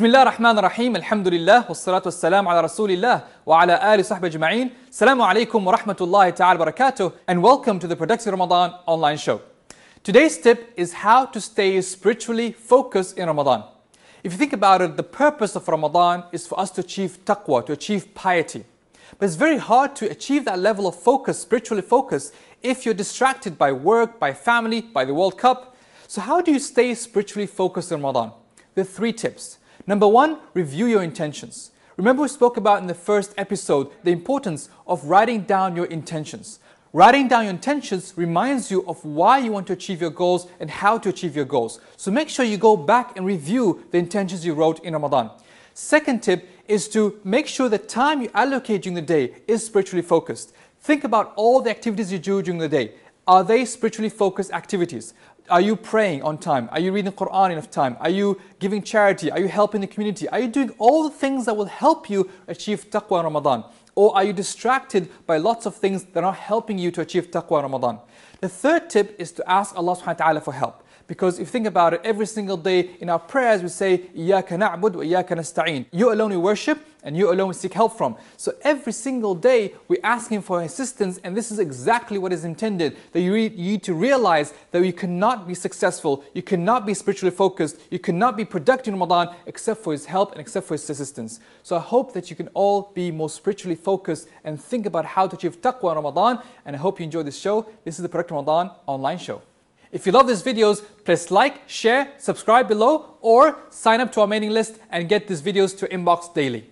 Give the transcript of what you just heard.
بسم الله الرحمن الرحيم الحمد wa والصلاة والسلام على رسول الله وعلى آل صحبه أجمعين alaykum wa rahmatullahi ta'ala wa barakatuh. and welcome to the Productive Ramadan online show. Today's tip is how to stay spiritually focused in Ramadan. If you think about it, the purpose of Ramadan is for us to achieve taqwa, to achieve piety. But it's very hard to achieve that level of focus, spiritually focused, if you're distracted by work, by family, by the World Cup. So how do you stay spiritually focused in Ramadan? The three tips. Number one, review your intentions. Remember we spoke about in the first episode the importance of writing down your intentions. Writing down your intentions reminds you of why you want to achieve your goals and how to achieve your goals. So make sure you go back and review the intentions you wrote in Ramadan. Second tip is to make sure the time you allocate during the day is spiritually focused. Think about all the activities you do during the day are they spiritually focused activities? Are you praying on time? Are you reading Quran enough time? Are you giving charity? Are you helping the community? Are you doing all the things that will help you achieve taqwa in Ramadan? Or are you distracted by lots of things that are not helping you to achieve taqwa in Ramadan? The third tip is to ask Allah subhanahu wa ta'ala for help. Because if you think about it, every single day in our prayers we say, Iyaka na'bud wa iyaka nasta'een. You alone we worship and you alone we seek help from. So every single day we ask Him for assistance and this is exactly what is intended. That you need to realize that you cannot be successful, you cannot be spiritually focused, you cannot be productive in Ramadan except for His help and except for His assistance. So I hope that you can all be more spiritually focused and think about how to achieve taqwa in Ramadan and I hope you enjoy this show. This is the Product Ramadan online show. If you love these videos, please like, share, subscribe below or sign up to our mailing list and get these videos to inbox daily.